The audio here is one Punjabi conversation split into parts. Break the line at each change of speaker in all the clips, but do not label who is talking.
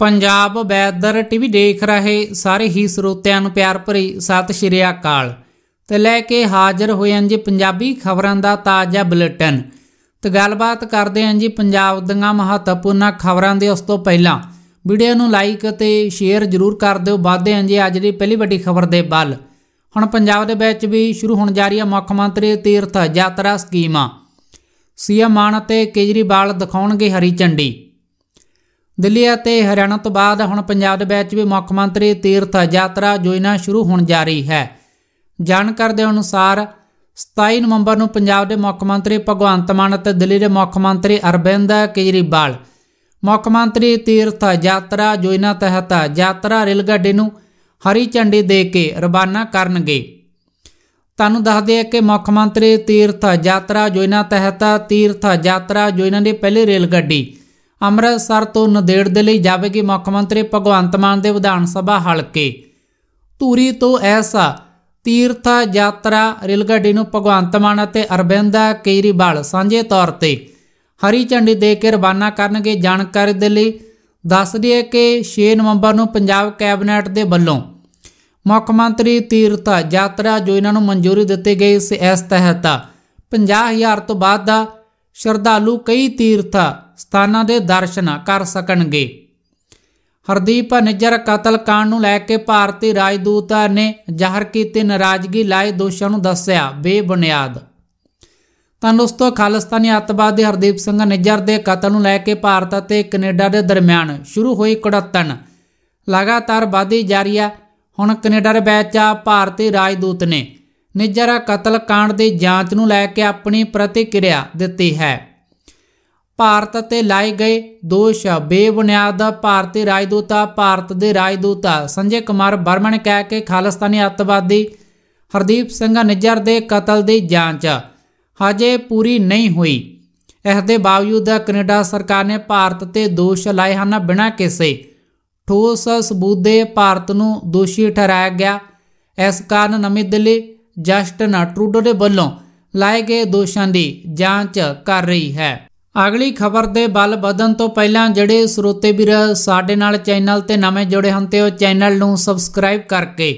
ਪੰਜਾਬ ਵੈਦਰ ਟੀਵੀ ਦੇਖ ਰਹੇ ਸਾਰੇ ਹੀ ਸਰੋਤਿਆਂ ਨੂੰ ਪਿਆਰ ਭਰੀ ਸਤਿ ਸ਼੍ਰੀ ਅਕਾਲ ਤੇ ਲੈ ਕੇ ਹਾਜ਼ਰ ਹੋਏ ਹਾਂ ਜੀ ਪੰਜਾਬੀ ਖਬਰਾਂ ਦਾ ਤਾਜ਼ਾ ਬੁਲੇਟਿਨ ਤੇ ਗੱਲਬਾਤ ਕਰਦੇ ਹਾਂ ਜੀ ਪੰਜਾਬ ਦੀਆਂ ਮਹੱਤਵਪੂਰਨ ਖਬਰਾਂ ਦੇ ਉਸ ਤੋਂ ਪਹਿਲਾਂ ਵੀਡੀਓ ਨੂੰ ਲਾਈਕ ਤੇ ਸ਼ੇਅਰ ਜ਼ਰੂਰ ਕਰ ਦਿਓ ਵਾਧੇ ਹਾਂ ਜੀ ਅੱਜ ਦੀ ਪਹਿਲੀ ਵੱਡੀ ਖਬਰ ਦੇ ਵੱਲ ਹੁਣ ਪੰਜਾਬ ਦੇ ਵਿੱਚ ਵੀ ਸ਼ੁਰੂ ਹੋਣ ਜਾ ਰਹੀ ਹੈ ਮੁੱਖ ਮੰਤਰੀ ਤੀਰਥ ਯਾਤਰਾ ਸਕੀਮਾਂ ਸੀਐਮ ਮਾਨ ਤੇ ਕੇਜਰੀਵਾਲ ਦਿਖਾਉਣਗੇ ਹਰੀ ਝੰਡੀ ਦਿੱਲੀ ਅਤੇ ਹਰਿਆਣਾ ਤੋਂ ਬਾਅਦ ਹੁਣ ਪੰਜਾਬ ਦੇ ਵਿੱਚ ਵੀ ਮੁੱਖ ਮੰਤਰੀ ਤੀਰਥ ਯਾਤਰਾ ਯੋਜਨਾ ਸ਼ੁਰੂ ਹੋਣ ਜਾ ਰਹੀ ਹੈ ਜਾਣਕਾਰੀ ਦੇ ਅਨੁਸਾਰ 27 ਨਵੰਬਰ ਨੂੰ ਪੰਜਾਬ ਦੇ ਮੁੱਖ ਮੰਤਰੀ ਭਗਵੰਤ ਮਾਨ ਅਤੇ ਦਿੱਲੀ ਦੇ ਮੁੱਖ ਮੰਤਰੀ ਅਰਵਿੰਦ ਕੇਜਰੀਵਾਲ ਮੁੱਖ ਮੰਤਰੀ ਤੀਰਥ ਯਾਤਰਾ ਯੋਜਨਾ ਤਹਿਤ ਯਾਤਰਾ ਰੇਲ ਗੱਡੀ ਨੂੰ ਹਰੀ ਝੰਡੀ ਦੇ ਕੇ ਰਵਾਨਾ ਕਰਨਗੇ ਤੁਹਾਨੂੰ ਦੱਸਦੇ ਆ ਕਿ ਮੁੱਖ ਮੰਤਰੀ ਤੀਰਥ ਯਾਤਰਾ ਯੋਜਨਾ ਤਹਿਤ ਤੀਰਥ ਯਾਤਰਾ ਯੋਜਨਾ ਦੀ ਪਹਿਲੀ ਰੇਲ ਗੱਡੀ ਅੰਮ੍ਰਿਤਸਰ ਤੋਂ ਨਦੇੜ ਦੇ ਲਈ ਜਾਵੇਗੀ ਮੁੱਖ ਮੰਤਰੀ ਭਗਵੰਤ ਮਾਨ ਦੇ ਵਿਧਾਨ ਸਭਾ ਹਲਕੇ ਧੂਰੀ ਤੋਂ ਐਸਾ ਤੀਰਥ ਯਾਤਰਾ ਰੇਲ ਗੱਡੀ ਨੂੰ ਭਗਵੰਤ ਮਾਨ ਅਤੇ ਅਰਬਿੰਦਾ ਕੇਰੀਵਾਲ ਸਾਂਝੇ ਤੌਰ ਤੇ ਹਰੀ ਝੰਡੀ ਦੇ ਕੇ ਰਵਾਨਾ ਕਰਨਗੇ ਜਾਣਕਾਰੀ ਦੇ ਲਈ ਦੱਸ ਦਈਏ ਕਿ 6 ਨਵੰਬਰ ਨੂੰ ਪੰਜਾਬ ਕੈਬਨਿਟ ਦੇ ਵੱਲੋਂ ਮੁੱਖ ਮੰਤਰੀ ਤੀਰਥ ਯਾਤਰਾ ਇਹਨਾਂ ਨੂੰ ਮਨਜ਼ੂਰੀ ਦਿੱਤੀ ਗਈ ਇਸ ਤਹਿਤ 50000 ਤੋਂ ਬਾਅਦ ਦਾ ਸ਼ਰਧਾਲੂ ਕਈ ਤੀਰਥ ਸਥਾਨਾਂ ਦੇ ਦਰਸ਼ਨ ਕਰ ਸਕਣਗੇ ਹਰਦੀਪ ਨਿੱਜਰ ਕਤਲ ਕਾਂਡ ਨੂੰ ਲੈ ਕੇ ਭਾਰਤੀ ਰਾਜਦੂਤਾਂ ਨੇ ਜ਼ਾਹਰ ਕੀਤੀ ਨਾਰਾਜ਼ਗੀ ਲਾਏ ਦੋਸ਼ਾਂ ਨੂੰ ਦੱਸਿਆ ਬੇਬੁਨਿਆਦ ਤਾਂ ਦੋਸਤੋ ਖਾਲਸਤਾਨੀ ਅੱਤਵਾਦੀ ਹਰਦੀਪ ਸਿੰਘ ਨਿੱਜਰ ਦੇ ਕਤਲ ਨੂੰ ਲੈ ਕੇ ਭਾਰਤ ਅਤੇ ਕੈਨੇਡਾ ਦੇ ਦਰਮਿਆਨ ਸ਼ੁਰੂ ਹੋਈ ਕੜੱਤਣ ਲਗਾਤਾਰ ਵਾਧੀ ਜਾਰੀ ਹੈ ਹੁਣ ਕੈਨੇਡਾ ਦੇ ਵਿੱਚ ਆ ਭਾਰਤੀ ਰਾਜਦੂਤ ਨੇ ਨਿੱਜਰ ਕਤਲ ਕਾਂਡ ਦੀ ਜਾਂਚ ਨੂੰ ਲੈ ਕੇ ਆਪਣੀ ਪ੍ਰਤੀਕਿਰਿਆ ਦਿੱਤੀ ਹੈ ਭਾਰਤ ਤੇ ਲਾਏ ਗਏ ਦੋਸ਼ ਬੇਬੁਨਿਆਦ ਭਾਰਤੀ ਰਾਜਦੂਤਾ ਭਾਰਤ ਦੇ ਰਾਜਦੂਤਾ ਸੰਜੇ ਕੁਮਾਰ ਬਰਮਨ ਕਹਿ ਕੇ ਖਾਲਸਤਾਨੀ ਅੱਤਵਾਦੀ ਹਰਦੀਪ ਸਿੰਘ ਨਿੱਜਰ ਦੇ ਕਤਲ ਦੀ ਜਾਂਚ ਹਜੇ ਪੂਰੀ ਨਹੀਂ ਹੋਈ ਇਸ ਦੇ ਬਾਵਜੂਦ ਕੈਨੇਡਾ ਸਰਕਾਰ ਨੇ ਭਾਰਤ ਤੇ ਦੋਸ਼ ਲਾਏ ਹਨ ਬਿਨਾਂ ਕਿਸੇ ਠੋਸ ਸਬੂਤ ਦੇ ਭਾਰਤ ਨੂੰ ਦੋਸ਼ੀ ਠਹਿਰਾਇਆ ਗਿਆ ਇਸ ਕਾਰਨ ਨਵੀਂ ਦਿੱਲੀ ਜਸਟਨ ਟਰੂਡੋ ਦੇ ਵੱਲੋਂ ਲਾਏ ਗਏ ਦੋਸ਼ਾਂ ਦੀ ਜਾਂਚ ਕਰ ਰਹੀ ਹੈ ਅਗਲੀ ਖਬਰ ਦੇ ਬਲ ਵਧਣ ਤੋਂ ਪਹਿਲਾਂ ਜਿਹੜੇ ਸਰੋਤੇ ਵੀਰ ਸਾਡੇ ਨਾਲ ਚੈਨਲ ਤੇ ਨਵੇਂ ਜੁੜੇ ਹਨ ਤੇ ਉਹ ਚੈਨਲ ਨੂੰ ਸਬਸਕ੍ਰਾਈਬ ਕਰਕੇ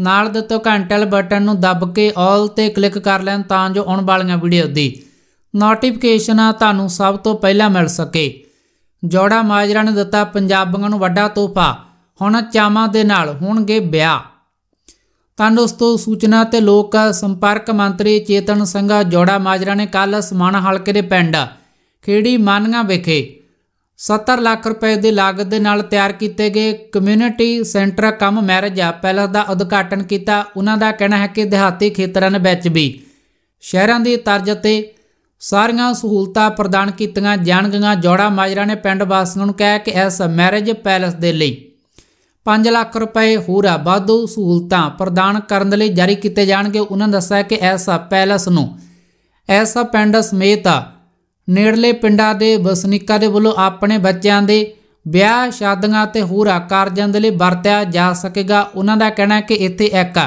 ਨਾਲ ਦਿੱਤੇ ਘੰਟਲ ਬਟਨ ਨੂੰ ਦਬ ਕੇ 올 ਤੇ ਕਲਿੱਕ ਕਰ ਲੈਣ ਤਾਂ ਜੋ ਆਉਣ ਵਾਲੀਆਂ ਵੀਡੀਓ ਦੀ ਨੋਟੀਫਿਕੇਸ਼ਨ ਤੁਹਾਨੂੰ ਸਭ ਤੋਂ ਪਹਿਲਾਂ ਮਿਲ ਸਕੇ ਜੋੜਾ ਮਾਜਰਾ ਨੇ ਦਿੱਤਾ ਪੰਜਾਬੀਆਂ ਨੂੰ ਵੱਡਾ ਤੋਹਫਾ ਹੁਣ ਚਾਮਾ ਦੇ ਨਾਲ ਹੋਣਗੇ ਵਿਆਹ ਤਾਂ ਦੋਸਤੋ ਸੂਚਨਾ ਤੇ ਲੋਕ ਸੰਪਰਕ ਮੰਤਰੀ ਚੇਤਨ ਸਿੰਘ ਜੋੜਾ ਮਾਜਰਾ ਨੇ ਕੱਲ ਸਮਾਣਾ ਹਲਕੇ ਦੇ ਪਿੰਡ ਖੇੜੀ ਮਾਨੀਆਂ ਵਿਖੇ 70 ਲੱਖ ਰੁਪਏ ਦੀ ਲਾਗਤ ਦੇ ਨਾਲ ਤਿਆਰ ਕੀਤੇ ਗਏ ਕਮਿਊਨਿਟੀ ਸੈਂਟਰ ਕਮ ਮੈਰਿਜ ਆ ਪੈਲਸ ਦਾ ਉਦਘਾਟਨ ਕੀਤਾ ਉਹਨਾਂ ਦਾ ਕਹਿਣਾ ਹੈ ਕਿ ਦਿਹਾਤੀ ਖੇਤਰਾਂ ਵਿੱਚ ਵੀ ਸ਼ਹਿਰਾਂ ਦੀ ਤਰਜ ਤੇ ਸਾਰੀਆਂ ਸਹੂਲਤਾਂ ਪ੍ਰਦਾਨ ਕੀਤੀਆਂ ਜਾਣਗੀਆਂ ਜੋੜਾ ਮਾਜਰਾ ਨੇ ਪਿੰਡ ਵਾਸੀਆਂ ਨੂੰ ਕਿਹਾ ਕਿ ਇਸ ਮੈਰਿਜ ਪੈਲਸ ਦੇ ਲਈ 5 ਲੱਖ ਰੁਪਏ ਹੋਰ ਵਾਧੂ ਸਹੂਲਤਾਂ ਪ੍ਰਦਾਨ ਕਰਨ ਦੇ ਲਈ ਜਾਰੀ ਕੀਤੇ ਜਾਣਗੇ ਉਹਨਾਂ ਦੱਸਿਆ ਕਿ ਇਸ ਪੈਲਸ ਨੂੰ ਇਸ ਪਿੰਡ ਸਮੇਤ ਨੇੜਲੇ ਪਿੰਡਾਂ ਦੇ ਵਸਨੀਕਾਂ ਦੇ ਵੱਲੋਂ ਆਪਣੇ ਬੱਚਿਆਂ ਦੇ ਵਿਆਹ ਸ਼ਾਦੀਆਂ ਤੇ ਹੋਰ ਆਕਾਰਜਾਂ ਦੇ ਲਈ ਵਰਤਿਆ ਜਾ ਸਕੇਗਾ ਉਹਨਾਂ ਦਾ ਕਹਿਣਾ ਹੈ ਕਿ ਇੱਥੇ ਇੱਕ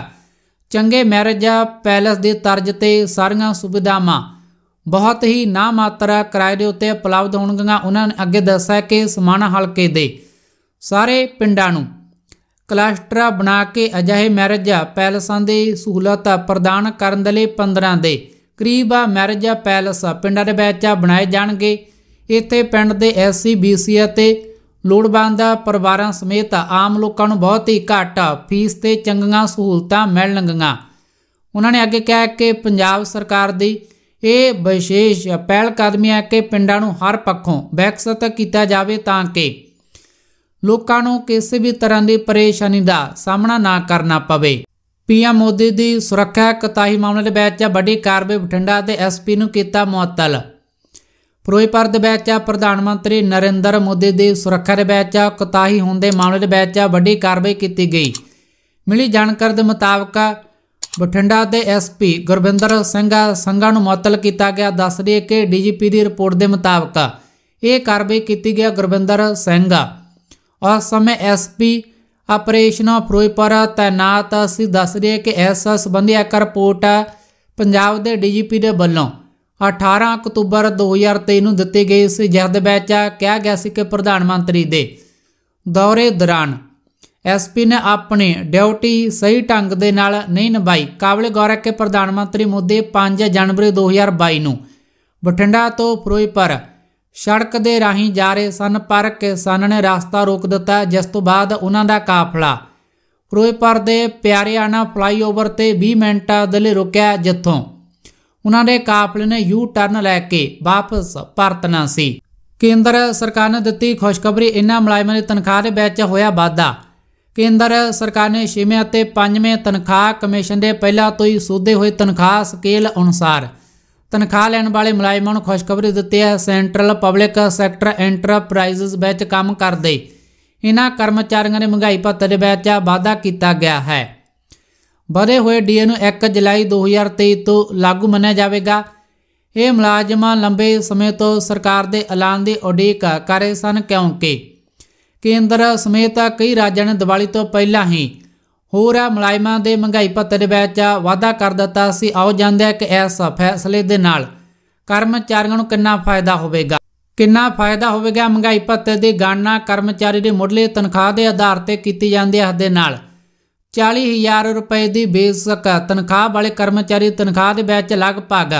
ਚੰਗੇ ਮੈਰਿਜ ਪੈਲਸ ਦੇ ਤਰਜ ਤੇ ਸਾਰੀਆਂ ਸੁਵਿਧਾਵਾਂ ਬਹੁਤ ਹੀ ਨਾ ਮਾਤਰਾ ਕਿਰਾਏ ਦੇ ਉੱਤੇ ਉਪਲਬਧ ਹੋਣਗੀਆਂ ਉਹਨਾਂ ਨੇ ਅੱਗੇ ਦੱਸਿਆ ਕਿ ਸਮਾਨ ਹਲਕੇ ਦੇ ਸਾਰੇ ਪਿੰਡਾਂ ਨੂੰ ਕਲਸਟਰ ਬਣਾ ਕੇ ਅਜਿਹੇ ਮੈਰਿਜ ਪੈਲਸਾਂ ਦੀ ਸਹੂਲਤ ਪ੍ਰਦਾਨ ਕਰਨ ਦੇ ਲਈ 15 ਦੇ ਕਰੀਬ ਆ ਮੈਰਿਜ ਆ ਪੈਲਸ ਆ ਪਿੰਡਾਂ ਦੇ ਵਿੱਚ ਆ ਬਣਾਏ ਜਾਣਗੇ ਇੱਥੇ ਪਿੰਡ ਦੇ ਐਸਸੀ ਬੀਸੀ ਅਤੇ ਲੋੜਵੰਦ ਪਰਿਵਾਰਾਂ ਸਮੇਤ ਆਮ ਲੋਕਾਂ ਨੂੰ ਬਹੁਤ ਹੀ ਘੱਟ ਫੀਸ ਤੇ ਚੰਗੀਆਂ ਸਹੂਲਤਾਂ ਮਿਲਣਗੀਆਂ ਉਹਨਾਂ ਨੇ ਅੱਗੇ ਕਿਹਾ ਕਿ ਪੰਜਾਬ ਸਰਕਾਰ ਦੀ ਇਹ ਵਿਸ਼ੇਸ਼ ਪਹਿਲ ਕਦਮੀ ਹੈ ਕਿ ਪਿੰਡਾਂ ਨੂੰ ਹਰ ਪੱਖੋਂ ਵਿਕਸਿਤ ਕੀਤਾ ਜਾਵੇ ਤਾਂ ਕਿ ਲੋਕਾਂ ਨੂੰ ਕਿਸੇ ਵੀ ਤਰ੍ਹਾਂ ਦੀ ਪਰੇਸ਼ਾਨੀ ਦਾ ਸਾਹਮਣਾ ਨਾ ਕਰਨਾ ਪਵੇ ਪੀਐਮ ਮੋਦੀ ਦੀ ਸੁਰੱਖਿਆ ਕਤਾਈ ਮਾਮਲੇ ਦੇ ਵਿੱਚ ਵੱਡੀ ਕਾਰਵਾਈ ਬਠਿੰਡਾ ਤੇ ਐਸਪੀ ਨੂੰ ਕੀਤਾ ਮੁਅੱਤਲ ਫਿਰੋਜ਼ਪੁਰ ਦੇ ਵਿੱਚ ਪ੍ਰਧਾਨ ਮੰਤਰੀ ਨਰਿੰਦਰ ਮੋਦੀ ਦੀ ਸੁਰੱਖਿਆ ਦੇ ਵਿੱਚ ਕਤਾਈ ਹੋਣ ਦੇ ਮਾਮਲੇ ਦੇ ਵਿੱਚ ਵੱਡੀ ਕਾਰਵਾਈ ਕੀਤੀ ਗਈ ਮਿਲੀ ਜਾਣਕਾਰੀ ਦੇ ਮੁਤਾਬਕ ਬਠਿੰਡਾ ਦੇ ਐਸਪੀ ਗੁਰਵਿੰਦਰ ਸਿੰਘ ਸੰਘਾ ਨੂੰ ਮੁਅੱਤਲ ਕੀਤਾ ਗਿਆ ਦੱਸ ਰਹੀ ਕਿ ਡੀਜੀਪੀ ਦੀ ਰਿਪੋਰਟ ਦੇ ਮੁਤਾਬਕ ਇਹ ਕਾਰਵਾਈ ਕੀਤੀ ਗਿਆ ਗੁਰਵਿੰਦਰ ਸਿੰਘ ਉਸ ਸਮੇਂ ਐਸਪੀ ਆਪਰੇਸ਼ਨ ਫਿਰੋਜ਼ਪੁਰ ਤਾਇਨਾਤ ਅਸੀਂ ਦੱਸ ਰਹੇ ਕਿ ਇਸ ਸੰਬੰਧੀ ਇੱਕ ਰਿਪੋਰਟ ਪੰਜਾਬ ਦੇ ਡੀਜੀਪੀ ਦੇ ਵੱਲੋਂ 18 ਅਕਤੂਬਰ 2023 ਨੂੰ ਦਿੱਤੀ ਗਈ ਸੀ ਜਿਸ ਦੇ ਵਿੱਚ ਕਿਹਾ ਗਿਆ ਸੀ ਕਿ ਪ੍ਰਧਾਨ ਮੰਤਰੀ ਦੇ ਦੌਰੇ ਦੌਰਾਨ ਐਸਪੀ ਨੇ ਆਪਣੀ ਡਿਊਟੀ ਸਹੀ ਢੰਗ ਦੇ ਨਾਲ ਨਹੀਂ ਨਿਭਾਈ ਕਾਬਲੇ ਗੌਰ ਹੈ ਕਿ ਪ੍ਰਧਾਨ ਮੰਤਰੀ ਮੋਦੀ 5 ਜਨਵਰੀ 2022 ਨੂੰ ਬਠਿੰਡਾ ਤੋਂ ਫਿਰੋਜ਼ਪੁਰ ਸੜਕ ਦੇ ਰਾਹੀਂ ਜਾ ਰਹੇ ਸਨ ਪਰ ਕਿਸਾਨ ਨੇ ਰਸਤਾ ਰੋਕ ਦਿੱਤਾ ਜਿਸ ਤੋਂ ਬਾਅਦ ਉਹਨਾਂ ਦਾ ਕਾਫਲਾ ਫਿਰੋਜ਼ਪੁਰ ਦੇ ਪਿਆਰਿਆਣਾ ਫਲਾਈਓਵਰ ਤੇ 20 ਮਿੰਟਾਂ ਦੇ ਲਈ ਰੁਕਿਆ ਜਿੱਥੋਂ ਉਹਨਾਂ ਦੇ ਕਾਫਲੇ ਨੇ ਯੂ ਟਰਨ ਲੈ ਕੇ ਵਾਪਸ ਪਰਤਣਾ ਸੀ ਕੇਂਦਰ ਸਰਕਾਰ ਨੇ ਦਿੱਤੀ ਖੁਸ਼ਖਬਰੀ ਇਨ੍ਹਾਂ ਮਲਾਇਮਾਂ ਦੀ ਤਨਖਾਹ ਦੇ ਵਿੱਚ ਹੋਇਆ ਵਾਧਾ ਕੇਂਦਰ ਸਰਕਾਰ ਨੇ 6ਵੇਂ ਅਤੇ 5ਵੇਂ ਤਨਖਾਹ ਕਮਿਸ਼ਨ ਦੇ ਪਹਿਲਾਂ ਤੋਂ ਹੀ ਸੋਧੇ ਹੋਏ ਤਨਖਾਹ ਸਕੇਲ ਅਨੁਸਾਰ ਤਨਖਾਹ ਲੈਣ ਵਾਲੇ ਮੁਲਾਜ਼ਮਾਂ ਨੂੰ ਖੁਸ਼ਖਬਰੀ ਦਿੱਤੀ ਹੈ ਸੈਂਟਰਲ ਪਬਲਿਕ ਸੈਕਟਰ ਐਂਟਰਪ੍ਰਾਈਜ਼ਸ ਵਿੱਚ ਕੰਮ ਕਰਦੇ ਇਹਨਾਂ ਕਰਮਚਾਰੀਆਂ ਦੇ ਮਹਿੰਗਾਈ ਭੱਤੇ ਦੇ ਵਿੱਚ ਵਾਧਾ ਕੀਤਾ ਗਿਆ ਹੈ ਵਧੇ ਹੋਏ ਡੀਏ ਨੂੰ 1 ਜੁਲਾਈ 2023 ਤੋਂ ਲਾਗੂ ਮੰਨਿਆ ਜਾਵੇਗਾ ਇਹ ਮੁਲਾਜ਼ਮਾਂ ਲੰਬੇ ਸਮੇਂ ਤੋਂ ਸਰਕਾਰ ਦੇ ਐਲਾਨ ਦੀ ਉਡੀਕ ਕਰ ਰਹੇ ਸਨ ਕਿਉਂਕਿ ਕੇਂਦਰ ਸਮੇਤ ਕਈ ਰਾਜਾਂ ਨੇ ਦੀਵਾਲੀ ਤੋਂ ਪਹਿਲਾਂ ਹੀ ਹੋਰ ਆ ਦੇ ਮਹਿੰਗਾਈ ਭੱਤੇ ਦੇ ਵਿੱਚ ਵਾਅਦਾ ਕਰ ਦਿੱਤਾ ਸੀ ਆਉ ਜਾਂਦਾ ਕਿ ਇਸ ਫੈਸਲੇ ਦੇ ਨਾਲ ਕਰਮਚਾਰੀਆਂ ਨੂੰ ਕਿੰਨਾ ਫਾਇਦਾ ਹੋਵੇਗਾ ਕਿੰਨਾ ਫਾਇਦਾ ਹੋਵੇਗਾ ਮਹਿੰਗਾਈ ਭੱਤੇ ਦੀ ਗਣਨਾ ਕਰਮਚਾਰੀ ਦੇ ਮੁੱਢਲੇ ਤਨਖਾਹ ਦੇ ਆਧਾਰ ਤੇ ਕੀਤੀ ਜਾਂਦੀ ਹੈ ਦੇ ਨਾਲ 40000 ਰੁਪਏ ਦੀ ਬੇਸਿਕ ਤਨਖਾਹ ਵਾਲੇ ਕਰਮਚਾਰੀ ਤਨਖਾਹ ਦੇ ਵਿੱਚ ਲਗਭਗ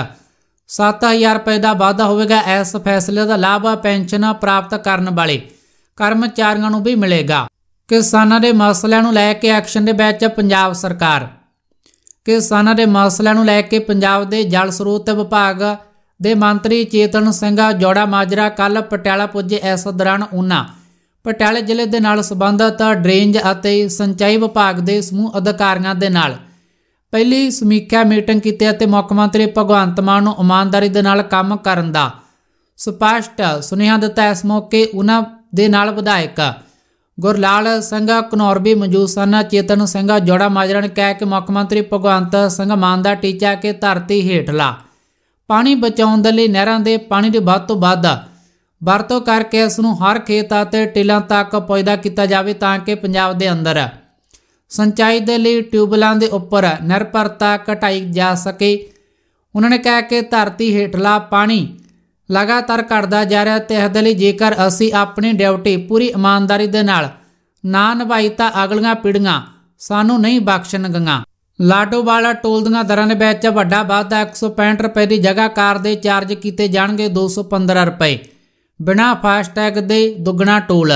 7000 ਰੁਪਏ ਦਾ ਵਾਧਾ ਹੋਵੇਗਾ ਇਸ ਫੈਸਲੇ ਦਾ ਲਾਭ ਪੈਨਸ਼ਨ ਪ੍ਰਾਪਤ ਕਰਨ ਵਾਲੇ ਕਰਮਚਾਰੀਆਂ ਨੂੰ ਵੀ ਮਿਲੇਗਾ ਕਿਸਾਨਾਂ ਦੇ ਮਸਲਿਆਂ ਨੂੰ ਲੈ ਕੇ ਐਕਸ਼ਨ ਦੇ ਵਿੱਚ ਪੰਜਾਬ ਸਰਕਾਰ ਕਿਸਾਨਾਂ ਦੇ ਮਸਲਿਆਂ ਨੂੰ ਲੈ ਕੇ ਪੰਜਾਬ ਦੇ ਜਲ ਸਰੋਤ ਵਿਭਾਗ ਦੇ ਮੰਤਰੀ ਚੇਤਨ ਸਿੰਘ ਜੋੜਾ ਮਾਜਰਾ ਕੱਲ ਪਟਿਆਲਾ ਪੁੱਜੇ ਇਸ ਦੌਰਾਨ ਉਹਨਾਂ ਪਟਿਆਲੇ ਜ਼ਿਲ੍ਹੇ ਦੇ ਨਾਲ ਸੰਬੰਧਤ ਡਰੇਂਜ ਅਤੇ ਸਿੰਚਾਈ ਵਿਭਾਗ ਦੇ ਸਮੂਹ ਅਧਿਕਾਰੀਆਂ ਦੇ ਨਾਲ ਪਹਿਲੀ ਸਮੀਖਿਆ ਮੀਟਿੰਗ ਕੀਤੀ ਅਤੇ ਮੁੱਖ ਮੰਤਰੀ ਭਗਵੰਤ ਮਾਨ ਨੂੰ ਇਮਾਨਦਾਰੀ ਦੇ ਨਾਲ ਕੰਮ ਕਰਨ ਦਾ ਸਪਸ਼ਟ ਸੁਨੇਹਾ ਦਿੱਤਾ ਇਸ ਮੌਕੇ ਉਹਨਾਂ ਦੇ ਨਾਲ ਵਿਧਾਇਕ ਗੁਰਲਾਲ ਕਨੌਰ ਵੀ ਮਨਜੂਰ ਸਨ ਚੇਤਨ ਸਿੰਘਾ ਜੋੜਾ ਮਾਜਰਨ ਕਹਿ ਕੇ ਮੁੱਖ ਮੰਤਰੀ ਭਗਵੰਤ ਸਿੰਘ ਮਾਨ ਦਾ ਟੀਚਾ ਕਿ ਧਰਤੀ ਹੇਠਲਾ ਪਾਣੀ ਬਚਾਉਣ ਦੇ ਲਈ ਨਹਿਰਾਂ ਦੇ ਪਾਣੀ ਦੇ ਵੱਧ ਤੋਂ ਵੱਧ ਵਰਤੋਂ ਕਰਕੇ ਇਸ ਨੂੰ ਹਰ ਖੇਤ ਅਤੇ ਟਿਲਾਂ ਤੱਕ ਪੈਦਾ ਕੀਤਾ ਜਾਵੇ ਤਾਂ ਕਿ ਪੰਜਾਬ ਦੇ ਅੰਦਰ ਸਿੰਚਾਈ ਦੇ ਲਈ ਟਿਊਬਲਾਂ ਦੇ ਉੱਪਰ ਨਿਰਪਰਤਾ ਘਟਾਈ ਜਾ ਸਕੇ ਉਹਨਾਂ ਨੇ ਕਿਹਾ ਕਿ ਧਰਤੀ ਹੇਠਲਾ ਪਾਣੀ ਲਗਾਤਾਰ ਘਟਦਾ ਜਾ ਰਿਹਾ ਤੇ ਇਸ ਦੇ ਲਈ ਜੇਕਰ ਅਸੀਂ ਆਪਣੀ ਡਿਊਟੀ ਪੂਰੀ ਇਮਾਨਦਾਰੀ ਦੇ ਨਾਲ ਨਾ ਨਿਭਾਈ ਤਾਂ ਅਗਲੀਆਂ ਪੀੜ੍ਹੀਆਂ ਸਾਨੂੰ ਨਹੀਂ ਬਖਸ਼ਣਗੀਆਂ ਵਾਲਾ ਟੋਲ ਦੀਆਂ ਦਰਾਂ ਦੇ ਵਿੱਚ ਵੱਡਾ ਵਾਧਾ 165 ਰੁਪਏ ਦੀ ਜਗ੍ਹਾ ਕਾਰ ਦੇ ਚਾਰਜ ਕੀਤੇ ਜਾਣਗੇ 215 ਰੁਪਏ ਬਿਨਾ ਫਾਸਟੈਗ ਦੇ ਦੁੱਗਣਾ ਟੋਲ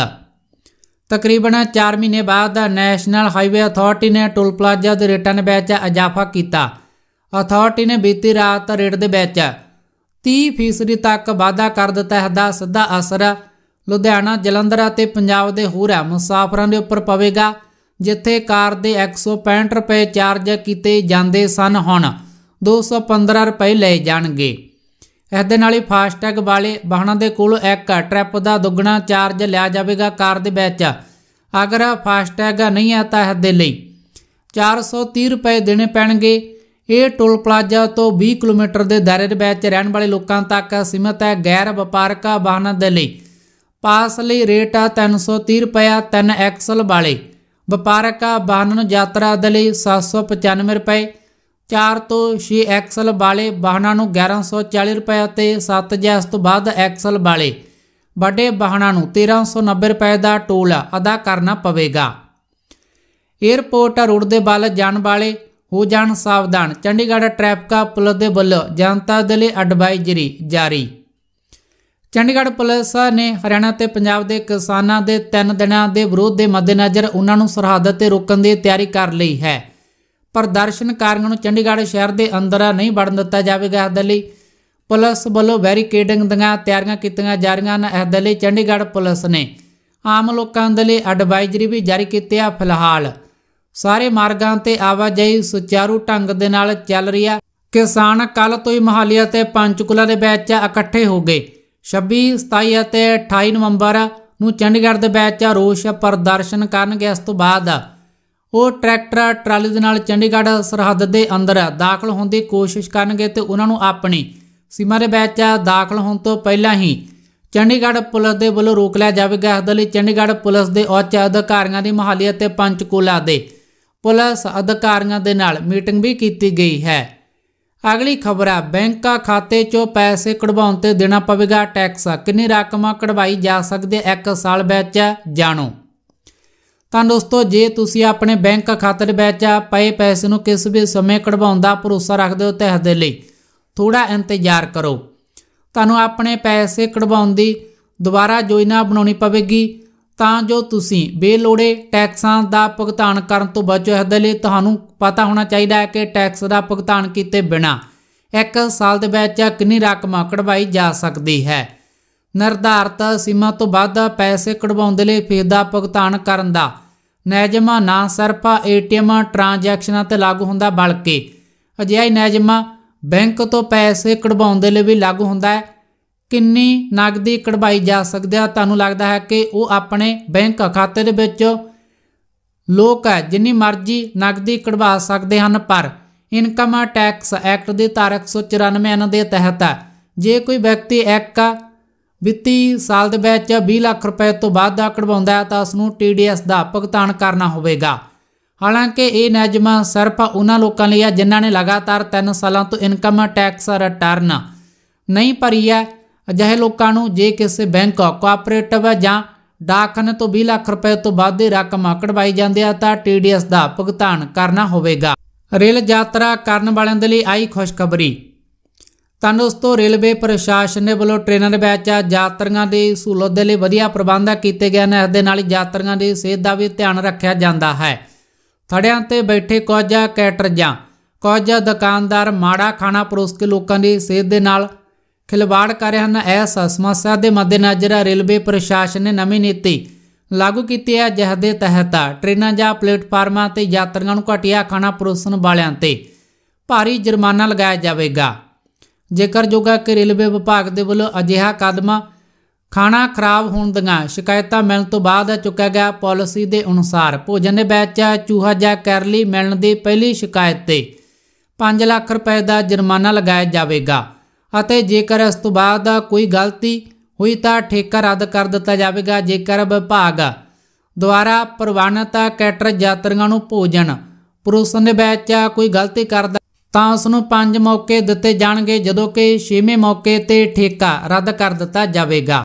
ਤਕਰੀਬਨ 4 ਮਹੀਨੇ ਬਾਅਦ ਨੈਸ਼ਨਲ ਹਾਈਵੇ ਅਥਾਰਟੀ ਨੇ ਟੋਲ ਪਲਾਜ਼ਾ ਦੇ ਰੇਟਾਂ ਦੇ ਵਿੱਚ ਅਜਾਫਾ ਕੀਤਾ ਅਥਾਰਟੀ ਨੇ ਬੀਤੀ ਰਾਤ ਰੇਟ ਦੇ ਵਿੱਚ 30% ਤੱਕ ਵਾਧਾ ਕਰ ਦਿੱਤਾ ਹੈ ਦਾ ਸਿੱਧਾ ਅਸਰ ਲੁਧਿਆਣਾ ਜਲੰਧਰ ਅਤੇ ਪੰਜਾਬ ਦੇ ਹੋਰ ਮੁਸਾਫਰਾਂ ਦੇ ਉੱਪਰ ਪਵੇਗਾ ਜਿੱਥੇ ਕਾਰ ਦੇ 165 ਰੁਪਏ ਚਾਰਜ ਕੀਤੇ ਜਾਂਦੇ ਸਨ ਹੁਣ 215 ਰੁਪਏ ਲਏ ਜਾਣਗੇ ਇਸ ਦੇ ਨਾਲ ਹੀ ਫਾਸਟੈਗ ਵਾਲੇ ਵਾਹਨਾਂ ਦੇ ਕੋਲ ਇੱਕ ਟ੍ਰਿਪ ਦਾ ਦੁੱਗਣਾ ਚਾਰਜ ਲਿਆ ਜਾਵੇਗਾ ਕਾਰ ਦੇ ਵਿੱਚ ਅਗਰ ਫਾਸਟੈਗ ਨਹੀਂ ਆਤਾ ਹੈ ਦੇ ਲਈ 430 ਰੁਪਏ ਦੇਣੇ ਪੈਣਗੇ ਇਹ ਟੋਲ ਪਲਾਜ਼ਾ ਤੋਂ 20 ਕਿਲੋਮੀਟਰ ਦੇ ਦਾਇਰੇ ਦੇ ਵਿੱਚ ਰਹਿਣ ਵਾਲੇ ਲੋਕਾਂ ਤੱਕ ਸੀਮਤ ਹੈ ਗੈਰ ਵਪਾਰਕ ਵਾਹਨਾਂ ਦੇ ਲਈ ਪਾਸ ਲਈ ਰੇਟ ਆ 330 ਰੁਪਇਆ 3 ਐਕਸਲ ਵਾਲੇ ਵਪਾਰਕ ਵਾਹਨ ਯਾਤਰਾ ਦੇ ਲਈ 795 ਰੁਪਏ 4 ਤੋਂ 6 ਐਕਸਲ ਵਾਲੇ ਵਾਹਨਾਂ ਨੂੰ 1140 ਰੁਪਏ ਤੇ 7 ਜੈਸ ਤੋਂ ਬਾਅਦ ਐਕਸਲ ਵਾਲੇ ਵੱਡੇ ਵਾਹਨਾਂ ਨੂੰ 1390 ਰੁਪਏ ਦਾ ਟੋਲ ਅਦਾ ਕਰਨਾ ਪਵੇਗਾ 에어ਪੋਰਟ ਰੋਡ ਦੇ ਬਲ ਜਾਣ ਵਾਲੇ ਹੋ ਜਾਣ ਸਾਵਧਾਨ ਚੰਡੀਗੜ੍ਹ ਟ੍ਰੈਫਿਕ ਪੁਲਿਸ ਦੇ ਵੱਲੋਂ ਜਨਤਾ ਦੇ ਲਈ ਐਡਵਾਈਜ਼ਰੀ ਜਾਰੀ ਚੰਡੀਗੜ੍ਹ ਪੁਲਿਸ ਨੇ ਹਰਿਆਣਾ ਤੇ ਪੰਜਾਬ ਦੇ ਕਿਸਾਨਾਂ ਦੇ 3 ਦਿਨਾਂ ਦੇ ਵਿਰੋਧ ਦੇ ਮੱਦੇਨਜ਼ਰ ਉਹਨਾਂ ਨੂੰ ਸਰਹੱਦ ਤੇ ਰੋਕਣ ਦੀ ਤਿਆਰੀ ਕਰ ਲਈ ਹੈ ਪ੍ਰਦਰਸ਼ਨਕਾਰੀਆਂ ਨੂੰ ਚੰਡੀਗੜ੍ਹ ਸ਼ਹਿਰ ਦੇ ਅੰਦਰ ਨਹੀਂ ਵੜਨ ਦਿੱਤਾ ਜਾਵੇਗਾ ਇਸ ਦੇ ਲਈ ਪੁਲਿਸ ਵੱਲੋਂ ਬੈਰੀਕੇਡਿੰਗ ਦੀਆਂ ਤਿਆਰੀਆਂ ਕੀਤੀਆਂ ਜਾ ਰਹੀਆਂ ਹਨ ਇਸ ਦੇ ਲਈ ਚੰਡੀਗੜ੍ਹ ਪੁਲਿਸ ਨੇ ਆਮ ਲੋਕਾਂ ਦੇ ਲਈ ਐਡਵਾਈਜ਼ਰੀ ਵੀ ਜਾਰੀ ਕੀਤੀ ਹੈ ਫਿਲਹਾਲ ਸਾਰੇ ਮਾਰਗਾਂ ਤੇ ਆਵਾਜਾਈ ਸੁਚਾਰੂ ਢੰਗ ਦੇ ਨਾਲ ਚੱਲ ਰਹੀ ਆ ਕਿਸਾਨ ਕੱਲ ਤੋਂ ਹੀ ਮਹਾਲੀ ਅਤੇ ਪੰਚਕੁਲਾ ਦੇ ਵਿੱਚ ਇਕੱਠੇ ਹੋ ਗਏ 26 27 ਅਤੇ 28 ਨਵੰਬਰ ਨੂੰ ਚੰਡੀਗੜ੍ਹ ਦੇ ਵਿੱਚ ਰੋਸ ਪ੍ਰਦਰਸ਼ਨ ਕਰਨਗੇ ਇਸ ਤੋਂ ਬਾਅਦ ਉਹ ਟਰੈਕਟਰ ਟਰਾਲੀ ਦੇ ਨਾਲ ਚੰਡੀਗੜ੍ਹ ਸਰਹੱਦ ਦੇ ਅੰਦਰ ਦਾਖਲ ਹੋਣ ਦੀ ਕੋਸ਼ਿਸ਼ ਕਰਨਗੇ ਤੇ ਉਹਨਾਂ ਨੂੰ ਆਪਣੀ ਸੀਮਾ ਦੇ ਵਿੱਚ ਦਾਖਲ ਹੋਣ ਤੋਂ ਪਹਿਲਾਂ ਹੀ ਚੰਡੀਗੜ੍ਹ ਪੁਲਿਸ ਦੇ ਵੱਲੋਂ ਰੋਕ ਲਿਆ ਜਾਵੇਗਾ ਇਸ ਲਈ ਚੰਡੀਗੜ੍ਹ ਪੁਲਿਸ ਦੇ ਉੱਚ ਅਧਿਕਾਰੀਆਂ ਦੀ ਮਹਾਲੀ ਅਤੇ ਪੰਚਕੂਲਾ ਦੇ ਪੁਲਿਸ ਅਧਿਕਾਰੀਆਂ ਦੇ ਨਾਲ ਮੀਟਿੰਗ ਵੀ ਕੀਤੀ ਗਈ ਹੈ ਅਗਲੀ ਖਬਰ ਹੈ ਬੈਂਕਾਂ ਖਾਤੇ 'ਚੋਂ ਪੈਸੇ ਕਢਵਾਉਣ ਤੇ ਦੇਣਾ ਪਵੇਗਾ ਟੈਕਸ ਕਿੰਨੀ ਰਕਮਾਂ ਕਢਵਾਈ ਜਾ ਸਕਦੀ ਹੈ 1 ਸਾਲ ਵਿੱਚ ਜਾਣੋ ਤਾਂ ਦੋਸਤੋ ਜੇ ਤੁਸੀਂ ਆਪਣੇ ਬੈਂਕ ਖਾਤੇ ਦੇ ਵਿੱਚ ਪਏ ਪੈਸੇ ਨੂੰ ਕਿਸੇ ਵੀ ਸਮੇਂ ਕਢਵਾਉਣ ਦਾ ਭਰੋਸਾ ਰੱਖਦੇ ਹੋ ਤਾਂ ਦੇ ਲਈ ਥੋੜਾ ਇੰਤਜ਼ਾਰ ਕਰੋ ਤੁਹਾਨੂੰ ਆਪਣੇ ਪੈਸੇ ਕਢਵਾਉਣ ਦੀ ਦੁਬਾਰਾ ਯੋਜਨਾ ਬਣਾਉਣੀ ਪਵੇਗੀ ਤਾਂ ਜੋ ਤੁਸੀਂ ਬੇਲੋੜੇ ਟੈਕਸਾਂ ਦਾ ਭੁਗਤਾਨ ਕਰਨ ਤੋਂ ਬਚੋ ਇਸ ਲਈ ਤੁਹਾਨੂੰ ਪਤਾ ਹੋਣਾ ਚਾਹੀਦਾ ਹੈ ਕਿ ਟੈਕਸ ਦਾ ਭੁਗਤਾਨ ਕੀਤੇ ਬਿਨਾ ਇੱਕ ਸਾਲ ਦੇ ਵਿੱਚ ਕਿੰਨੀ ਰਕਮ ਕਢਵਾਈ ਜਾ ਸਕਦੀ ਹੈ ਨਿਰਧਾਰਤ ਸੀਮਾ ਤੋਂ ਵੱਧ ਪੈਸੇ ਕਢਵਾਉਣ ਦੇ ਲਈ ਫੀਸ ਦਾ ਭੁਗਤਾਨ ਕਰਨ ਦਾ ਨਿਯਮਾ ਨਾ ਸਿਰਫ ਏਟੀਐਮ ਟ੍ਰਾਂਜੈਕਸ਼ਨਾਂ ਤੇ ਲਾਗੂ ਹੁੰਦਾ ਬਲਕਿ ਅਜਿਹਾ ਨਿਯਮਾ ਬੈਂਕ ਤੋਂ ਪੈਸੇ ਕਢਵਾਉਣ ਦੇ ਲਈ ਵੀ ਲਾਗੂ ਹੁੰਦਾ ਹੈ ਕਿੰਨੇ ਨਗਦੀ ਕਢਵਾਈ ਜਾ ਸਕਦੇ ਆ ਤੁਹਾਨੂੰ ਲੱਗਦਾ ਹੈ ਕਿ ਉਹ ਆਪਣੇ ਬੈਂਕ ਖਾਤੇ ਦੇ ਵਿੱਚ ਲੋਕ ਹੈ ਜਿੰਨੀ ਮਰਜ਼ੀ ਨਗਦੀ ਕਢਵਾ ਸਕਦੇ ਹਨ ਪਰ ਇਨਕਮ ਟੈਕਸ ਐਕਟ ਦੇ ਧਾਰਾ 194 ਇਹਨਾਂ ਦੇ ਤਹਿਤ ਹੈ ਜੇ ਕੋਈ ਵਿਅਕਤੀ ਇੱਕ ਵਿੱਤੀ ਸਾਲ ਦੇ ਵਿੱਚ 20 ਲੱਖ ਰੁਪਏ ਤੋਂ ਵੱਧ ਦਾ ਕਢਵਾਉਂਦਾ ਹੈ ਤਾਂ ਉਸ ਨੂੰ ਟੀਡੀਐਸ ਦਾ ਭੁਗਤਾਨ ਕਰਨਾ ਹੋਵੇਗਾ ਹਾਲਾਂਕਿ ਇਹ ਨਿਯਮ ਸਿਰਫ ਉਹਨਾਂ ਲੋਕਾਂ ਲਈ ਹੈ ਜਿਨ੍ਹਾਂ ਨੇ ਲਗਾਤਾਰ 3 ਸਾਲਾਂ ਤੋਂ ਇਨਕਮ ਟੈਕਸ ਰਿਟਰਨ ਨਹੀਂ ਭਰੀ ਹੈ ਅਜਿਹੇ ਲੋਕਾਂ ਨੂੰ ਜੇ ਕਿਸੇ ਬੈਂਕ ਕੋਆਪਰੇਟਿਵ ਜਾਂ ਡਾਕਖਾਨੇ ਤੋਂ 20 ਲੱਖ ਰੁਪਏ ਤੋਂ ਵੱਧ ਦੀ ਰਕਮ ਆਕੜਵਾਈ ਜਾਂਦੀ ਹੈ ਤਾਂ ਟੀਡੀਐਸ ਦਾ ਭੁਗਤਾਨ ਕਰਨਾ ਹੋਵੇਗਾ ਰੇਲ ਯਾਤਰਾ ਕਰਨ ਵਾਲਿਆਂ ਦੇ ਲਈ ਆਈ ਖੁਸ਼ਖਬਰੀ ਤਾਂ ਦੋਸਤੋ ਰੇਲਵੇ ਪ੍ਰਸ਼ਾਸਨ ਦੇ ਵੱਲੋਂ ਟ੍ਰੇਨਾਂ ਦੇ ਵਿੱਚ ਯਾਤਰੀਆਂ ਦੀ ਸਹੂਲਤ ਦੇ ਲਈ ਵਧੀਆ ਪ੍ਰਬੰਧ ਕੀਤੇ ਗਏ ਨੇ ਇਸ ਦੇ ਨਾਲ ਹੀ ਯਾਤਰੀਆਂ ਦੀ ਸਿਹਤ ਦਾ ਵੀ ਧਿਆਨ ਰੱਖਿਆ ਜਾਂਦਾ ਹੈ ਥੜਿਆਂ ਤੇ ਬੈਠੇ ਕੈਟਰ ਜਾਂ ਕੋਜਾ ਦੁਕਾਨਦਾਰ ਮਾੜਾ ਖਾਣਾ ਪਰੋਸ ਕੇ ਲੋਕਾਂ ਦੀ ਸਿਹਤ ਦੇ ਨਾਲ ਖਿਲਵਾੜ ਕਰ ਰਹੇ ਹਨ ਐਸ ਸਮੱਸਿਆ ਦੇ ਮੱਦੇਨਜ਼ਰ ਰੇਲਵੇ ਪ੍ਰਸ਼ਾਸਨ ਨੇ ਨਵੀਂ ਨੀਤੀ ਲਾਗੂ ਕੀਤੀ ਹੈ ਜਿਸ ਦੇ ਤਹਿਤ ਟ੍ਰੇਨਾਂ ਜਾਂ ਪਲੇਟਫਾਰਮਾਂ ਤੇ ਯਾਤਰੀਆਂ ਨੂੰ ਘਟਿਆ ਖਾਣਾ ਪਰੋਸਣ ਵਾਲਿਆਂ ਤੇ ਭਾਰੀ ਜੁਰਮਾਨਾ ਲਗਾਇਆ ਜਾਵੇਗਾ ਜੇਕਰ ਜੋਗਾ ਕਿ ਰੇਲਵੇ ਵਿਭਾਗ ਦੇ ਵੱਲੋਂ ਅਜਿਹਾ ਕਦਮ ਖਾਣਾ ਖਰਾਬ ਹੋਣ ਦੀਆਂ ਸ਼ਿਕਾਇਤਾਂ ਮਿਲਣ ਤੋਂ ਬਾਅਦ ਚੁੱਕਿਆ ਗਿਆ ਪਾਲਿਸੀ ਦੇ ਅਨੁਸਾਰ ਭੋਜਨ ਦੇ ਵਿੱਚ ਚੂਹਾ ਜਾਂ ਕਰਲੀ ਮਿਲਣ ਦੀ ਪਹਿਲੀ ਸ਼ਿਕਾਇਤ ਤੇ 5 ਲੱਖ ਰੁਪਏ ਦਾ ਜੁਰਮਾਨਾ ਲਗਾਇਆ ਜਾਵੇਗਾ ਅਤੇ ਜੇਕਰ ਇਸ ਤੋਂ ਬਾਅਦ ਕੋਈ ਗਲਤੀ ਹੋਈ ਤਾਂ ਠੇਕਾ ਰੱਦ ਕਰ ਦਿੱਤਾ ਜਾਵੇਗਾ ਜੇਕਰ ਵਿਭਾਗ ਦੁਆਰਾ ਪ੍ਰਵਾਨਿਤ ਕੈਟਰ ਯਾਤਰੀਆਂ ਨੂੰ ਭੋਜਨ ਪ੍ਰੋਸਨ ਦੇ ਵਿੱਚ ਕੋਈ ਗਲਤੀ ਕਰਦਾ ਤਾਂ ਉਸ ਨੂੰ ਪੰਜ ਮੌਕੇ ਦਿੱਤੇ ਜਾਣਗੇ ਜਦੋਂ ਕਿ ਛੇਵੇਂ ਮੌਕੇ ਤੇ ਠੇਕਾ ਰੱਦ ਕਰ ਦਿੱਤਾ ਜਾਵੇਗਾ